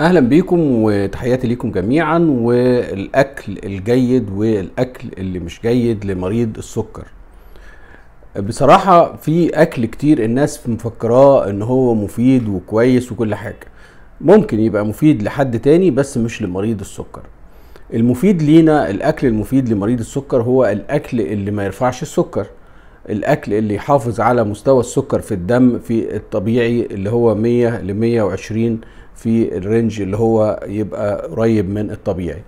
اهلا بيكم وتحياتي ليكم جميعا والاكل الجيد والاكل اللي مش جيد لمريض السكر بصراحه في اكل كتير الناس مفكراه ان هو مفيد وكويس وكل حاجه ممكن يبقى مفيد لحد تاني بس مش لمريض السكر المفيد لينا الاكل المفيد لمريض السكر هو الاكل اللي ما يرفعش السكر الاكل اللي يحافظ على مستوى السكر في الدم في الطبيعي اللي هو 100 ل 120 في الرينج اللي هو يبقى قريب من الطبيعي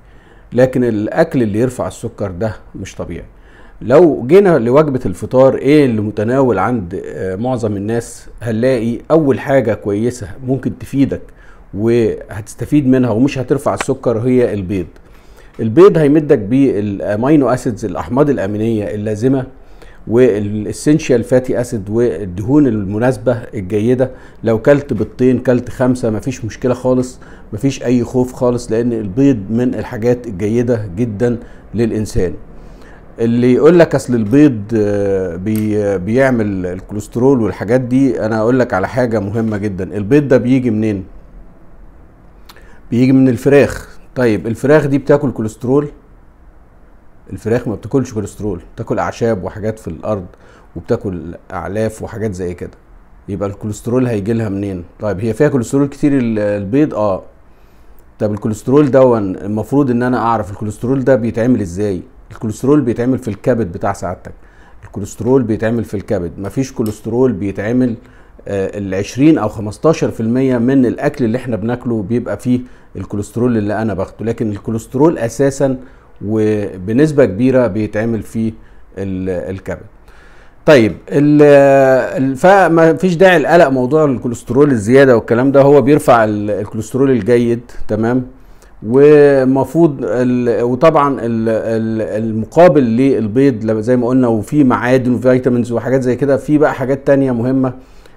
لكن الاكل اللي يرفع السكر ده مش طبيعي لو جينا لوجبه الفطار ايه اللي متناول عند آه، معظم الناس هنلاقي اول حاجه كويسه ممكن تفيدك وهتستفيد منها ومش هترفع السكر هي البيض البيض هيمدك بالامينو اسيدز الاحماض الامينيه اللازمه والاسنشال فاتي اسيد والدهون المناسبه الجيده لو كلت بيضتين كلت خمسه مفيش مشكله خالص مفيش اي خوف خالص لان البيض من الحاجات الجيده جدا للانسان اللي يقول لك اصل البيض آه، بي بيعمل الكوليسترول والحاجات دي انا اقول لك على حاجه مهمه جدا البيض ده بيجي منين بيجي من الفراخ طيب الفراخ دي بتاكل كوليسترول الفراخ ما بتاكلش كوليسترول بتاكل اعشاب وحاجات في الارض وبتاكل اعلاف وحاجات زي كده يبقى الكوليسترول هيجي لها منين طيب هي فيها كوليسترول كتير البيض اه طب الكوليسترول ده المفروض ان انا اعرف الكوليسترول ده بيتعمل ازاي الكوليسترول بيتعمل في الكبد بتاع سعادتك الكوليسترول بيتعمل في الكبد مفيش كوليسترول بيتعمل آه، ال 20 او 15% من الاكل اللي احنا بناكله بيبقى فيه الكوليسترول اللي انا باخده لكن الكوليسترول اساسا وبنسبه كبيره بيتعمل فيه الكبد طيب فما فيش داعي القلق موضوع الكوليسترول الزياده والكلام ده هو بيرفع الكوليسترول الجيد تمام ومفروض وطبعا المقابل للبيض زي ما قلنا وفي معادن وفيتامينز وحاجات زي كده في بقى حاجات تانية مهمه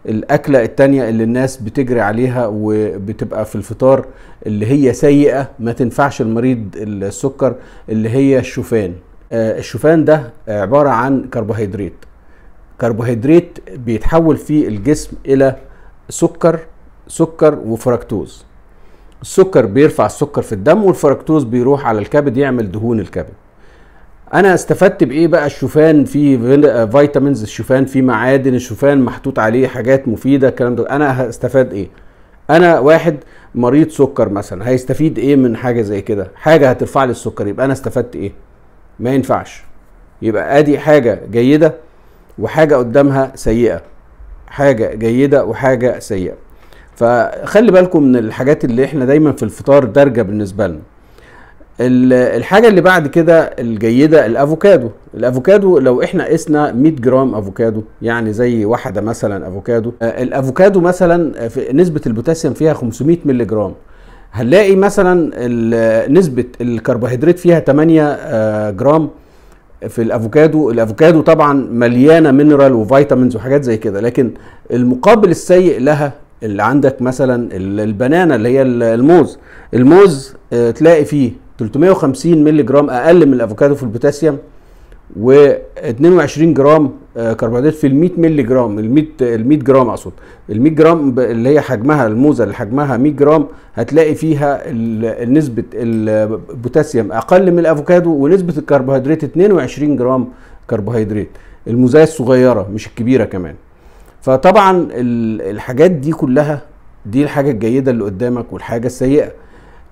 الاكله الثانيه اللي الناس بتجري عليها وبتبقى في الفطار اللي هي سيئه ما تنفعش المريض السكر اللي هي الشوفان آه، الشوفان ده عباره عن كربوهيدرات كربوهيدرات بيتحول في الجسم الى سكر سكر وفركتوز السكر بيرفع السكر في الدم والفركتوز بيروح على الكبد يعمل دهون الكبد انا استفدت بايه بقى الشوفان فيه فيتامينز آه، الشوفان فيه معادن الشوفان محطوط عليه حاجات مفيده الكلام ده انا هستفاد ايه انا واحد مريض سكر مثلا هيستفيد ايه من حاجه زي كده حاجه هترفع لي السكر يبقى انا استفدت ايه ما ينفعش يبقى ادي حاجه جيده وحاجه قدامها سيئه حاجه جيده وحاجه سيئه فخلي بالكم من الحاجات اللي احنا دايما في الفطار دارجه بالنسبه لنا الحاجه اللي بعد كده الجيده الافوكادو الافوكادو لو احنا قسنا 100 جرام افوكادو يعني زي واحده مثلا افوكادو آه، الافوكادو مثلا في نسبه البوتاسيوم فيها 500 مللي جرام هنلاقي مثلا نسبه الكربوهيدرات فيها 8 آه، جرام في الافوكادو الافوكادو طبعا مليانه مينرال وفيتامينز وحاجات زي كده لكن المقابل السيء لها اللي عندك مثلا البنانه اللي هي الموز الموز آه، تلاقي فيه 350 مللي جرام اقل من الافوكادو في البوتاسيوم و22 جرام آه، كربوهيدرات في ال 100 مللي جرام ال 100 ال 100 جرام اقصد ال 100 جرام اللي هي حجمها الموزه اللي حجمها 100 جرام هتلاقي فيها نسبه البوتاسيوم اقل من الافوكادو ونسبه الكربوهيدرات 22 جرام كربوهيدرات الموزايه الصغيره مش الكبيره كمان فطبعا الحاجات دي كلها دي الحاجه الجيده اللي قدامك والحاجه السيئه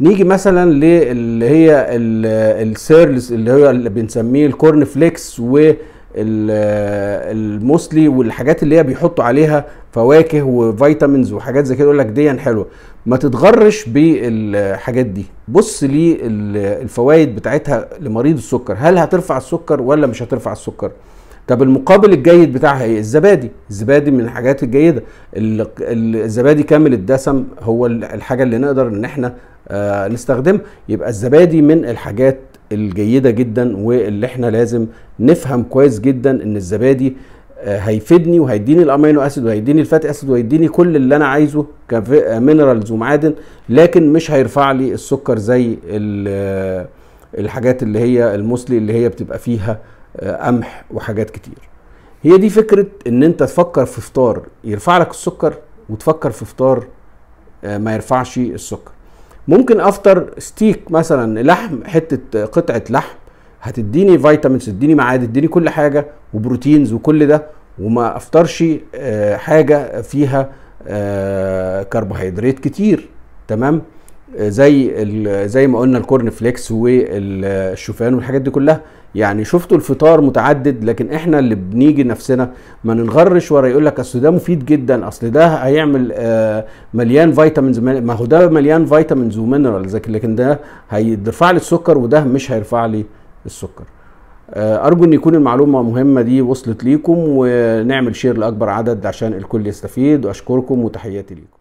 نيجي مثلا للي هي السيرلس اللي هو اللي بنسميه الكورن فليكس و الموسلي والحاجات اللي هي بيحطوا عليها فواكه وفيتامينز وحاجات زي كده يقول لك دي حلوه ما تتغرش بالحاجات دي بص لي الفوائد بتاعتها لمريض السكر هل هترفع السكر ولا مش هترفع السكر طب المقابل الجيد بتاعها ايه الزبادي الزبادي من الحاجات الجيده الزبادي كامل الدسم هو الحاجه اللي نقدر ان احنا آه، نستخدمها يبقى الزبادي من الحاجات الجيده جدا واللي احنا لازم نفهم كويس جدا ان الزبادي آه، هيفيدني وهيديني الامينو اسيد وهيديني الفاتي اسيد وهيديني كل اللي انا عايزه كمينرالز آه، ومعادن لكن مش هيرفع لي السكر زي الحاجات اللي هي الموسلي اللي هي بتبقى فيها آه، قمح وحاجات كتير هي دي فكره ان انت تفكر في فطار يرفع لك السكر وتفكر في فطار آه، ما يرفعش السكر ممكن افطر ستيك مثلا لحم حته قطعه لحم هتديني فيتامينز تديني معاد تديني كل حاجه وبروتينز وكل ده وما افطرش آه، حاجه فيها كربوهيدرات كتير تمام زي زي ما قلنا الكورن فليكس والشوفان والحاجات دي كلها يعني شفتوا الفطار متعدد لكن احنا اللي بنيجي نفسنا ما ننغرش ورا يقول لك اصل ده مفيد جدا اصل ده هيعمل آه، مليان فيتامينز ما هو ده مليان فيتامينز ومينرالز لكن ده هيرفع لي السكر وده مش هيرفع لي السكر آه، ارجو ان يكون المعلومه مهمه دي وصلت ليكم ونعمل شير لاكبر عدد عشان الكل يستفيد واشكركم وتحياتي ليكم